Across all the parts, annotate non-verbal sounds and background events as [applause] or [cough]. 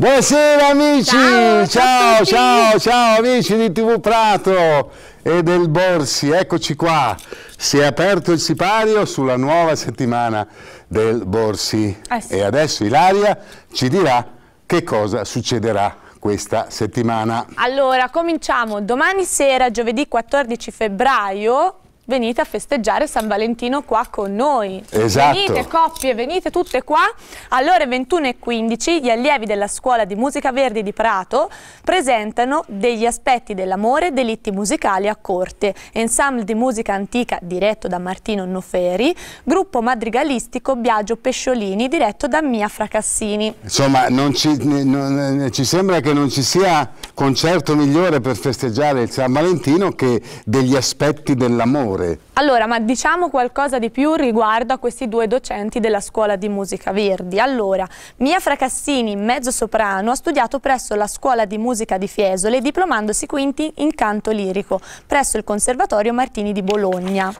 Buonasera amici, ciao ciao, ciao, ciao amici di TV Prato e del Borsi, eccoci qua, si è aperto il sipario sulla nuova settimana del Borsi eh sì. e adesso Ilaria ci dirà che cosa succederà questa settimana. Allora, cominciamo domani sera, giovedì 14 febbraio, venite a festeggiare San Valentino qua con noi. Esatto. Venite coppie, venite tutte qua. Alle ore 21.15 gli allievi della Scuola di Musica Verdi di Prato presentano degli aspetti dell'amore delitti musicali a corte, ensemble di musica antica diretto da Martino Noferi, gruppo madrigalistico Biagio Pesciolini diretto da Mia Fracassini. Insomma, ci, non, ci sembra che non ci sia concerto migliore per festeggiare il San Valentino che degli aspetti dell'amore professore? Allora, ma diciamo qualcosa di più riguardo a questi due docenti della scuola di musica Verdi. Allora, Mia Fracassini, mezzo soprano, ha studiato presso la scuola di musica di Fiesole, diplomandosi quindi in canto lirico presso il Conservatorio Martini di Bologna.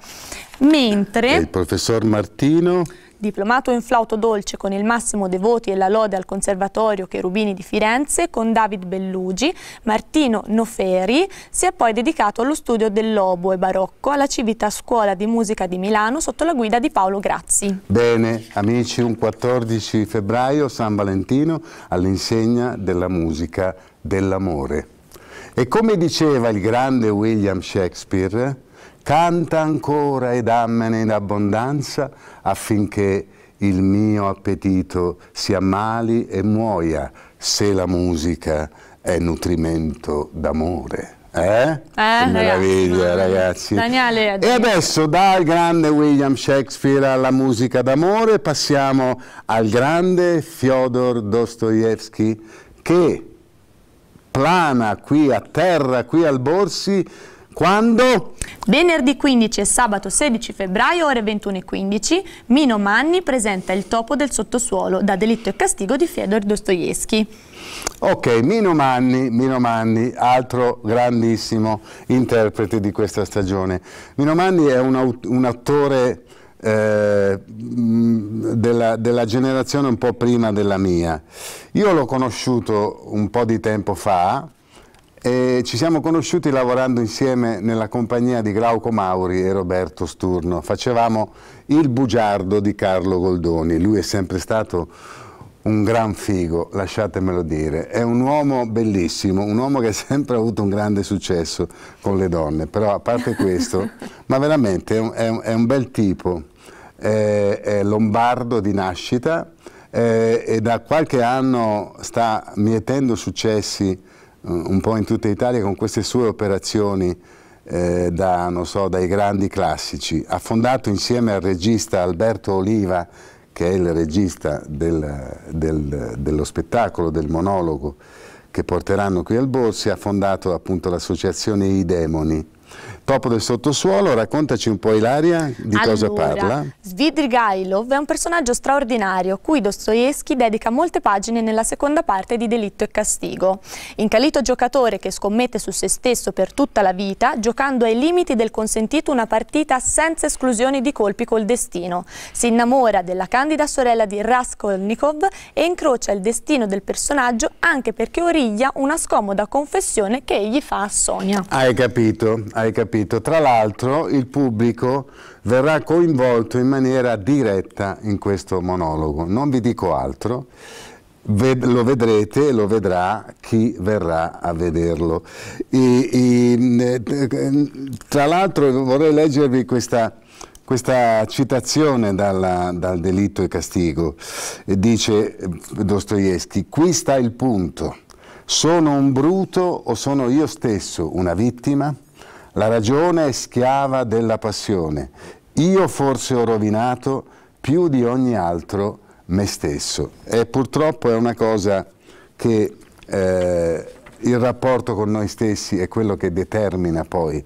Mentre... E il professor Martino? Diplomato in flauto dolce con il massimo dei voti e la lode al Conservatorio Cherubini di Firenze con David Bellugi, Martino Noferi si è poi dedicato allo studio dell'oboe barocco alla Civita Scuola di Musica di Milano sotto la guida di Paolo Grazzi. Bene, amici, un 14 febbraio San Valentino all'insegna della musica dell'amore. E come diceva il grande William Shakespeare, Canta ancora e dammene in abbondanza affinché il mio appetito si ammali e muoia se la musica è nutrimento d'amore. Eh? eh meraviglia, ragazzi. Daniele, e adesso dal grande William Shakespeare alla musica d'amore passiamo al grande Fyodor Dostoevsky che plana qui a terra, qui al Borsi, quando? Venerdì 15 e sabato 16 febbraio ore 21.15 Mino Manni presenta Il topo del sottosuolo da delitto e castigo di Fedor Dostoevsky. Ok, Mino Manni, Mino Manni, altro grandissimo interprete di questa stagione. Mino Manni è un, un attore eh, mm, della, della, generazione un po' prima della mia. Io l'ho conosciuto un po' di tempo fa, e ci siamo conosciuti lavorando insieme nella compagnia di Glauco Mauri e Roberto Sturno. Facevamo Il bugiardo di Carlo Goldoni. Lui è sempre stato un gran figo, lasciatemelo dire. È un uomo bellissimo, un uomo che [laughs] ha sempre avuto un grande successo con le donne. Però a parte questo, [laughs] ma veramente è un, è un, è un bel tipo. È, è lombardo di nascita eh, e da qualche anno sta mietendo successi un po' in tutta Italia con queste sue operazioni eh, da, so, dai grandi classici. Ha fondato insieme al regista Alberto Oliva, che è il regista del, del, dello spettacolo, del monologo che porteranno qui al Borsi, ha fondato appunto l'associazione I Demoni, Topo del sottosuolo, raccontaci un po' Ilaria di allora, cosa parla. Svidrigailov è un personaggio straordinario cui Dostoevsky dedica molte pagine nella seconda parte di Delitto e Castigo. Incalito giocatore che scommette su se stesso per tutta la vita, giocando ai limiti del consentito una partita senza esclusioni di colpi col destino. Si innamora della candida sorella di Raskolnikov e incrocia il destino del personaggio anche perché origlia una scomoda confessione che egli fa a Sonia. Hai capito, hai capito capito. Tra l'altro il pubblico verrà coinvolto in maniera diretta in questo monologo. Non vi dico altro, Ved lo vedrete e lo vedrà chi verrà a vederlo. E, e, tra l'altro vorrei leggervi questa, questa citazione dalla, dal delitto e castigo. Dice eh, Dostoevsky, qui sta il punto. Sono un bruto o sono io stesso una vittima? La ragione è schiava della passione. Io forse ho rovinato più di ogni altro me stesso. E purtroppo è una cosa che eh, il rapporto con noi stessi è quello che determina poi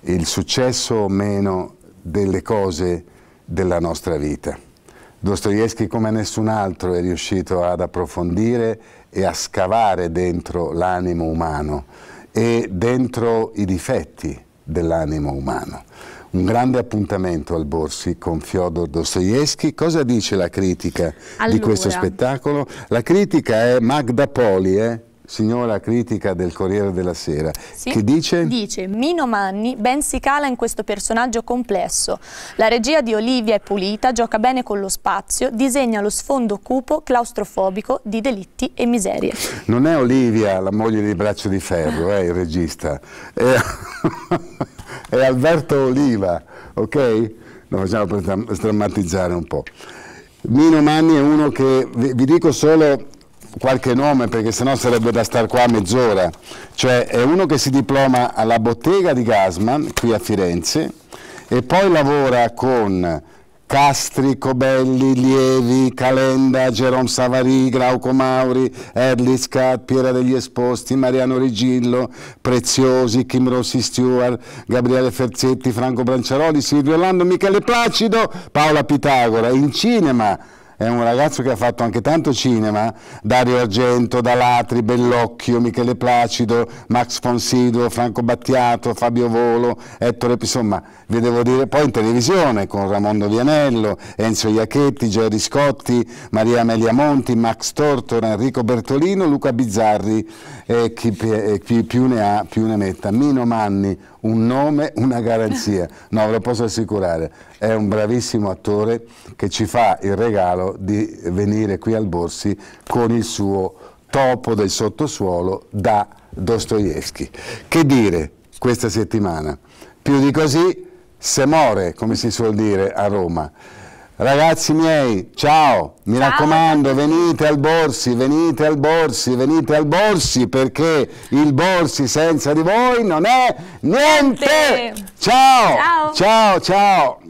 il successo o meno delle cose della nostra vita. Dostoevsky come nessun altro è riuscito ad approfondire e a scavare dentro l'animo umano e dentro i difetti dell'animo umano. Un grande appuntamento al Borsi con Fyodor Dostoevsky. Cosa dice la critica allora. di questo spettacolo? La critica è Magda Poli, eh? signora critica del Corriere della Sera, sì, che dice... Dice, Mino Manni ben si cala in questo personaggio complesso. La regia di Olivia è pulita, gioca bene con lo spazio, disegna lo sfondo cupo, claustrofobico, di delitti e miserie. Non è Olivia la moglie di Braccio di Ferro, eh, il regista, è, [laughs] è Alberto Oliva, ok? Lo facciamo per drammatizzare un po'. Mino Manni è uno che, vi dico solo qualche nome perché sennò sarebbe da star qua mezz'ora, cioè è uno che si diploma alla bottega di Gasman qui a Firenze e poi lavora con Castri, Cobelli, Lievi, Calenda, Jerome Savary, Glauco Mauri, Erlis Cat, Piera degli Esposti, Mariano Rigillo, Preziosi, Kim Rossi Stewart, Gabriele Ferzetti, Franco Branciaroli, Silvio Orlando, Michele Placido, Paola Pitagora. In cinema è un ragazzo che ha fatto anche tanto cinema, Dario Argento, Dalatri, Bellocchio, Michele Placido, Max Fonsido, Franco Battiato, Fabio Volo, Ettore, insomma, vi devo dire, poi in televisione con Ramondo Vianello, Enzo Iacchetti, Gerry Scotti, Maria Amelia Monti, Max Tortora, Enrico Bertolino, Luca Bizzarri e chi, e chi più ne ha più ne metta. Mino Manni, un nome, una garanzia, no ve lo posso assicurare, è un bravissimo attore che ci fa il regalo di venire qui al Borsi con il suo topo del sottosuolo da Dostoevsky. Che dire questa settimana? Più di così se more, come si suol dire a Roma. Ragazzi miei, ciao, mi ciao. raccomando, venite al Borsi, venite al Borsi, venite al Borsi perché il Borsi senza di voi non è niente. Ciao, ciao, ciao. ciao.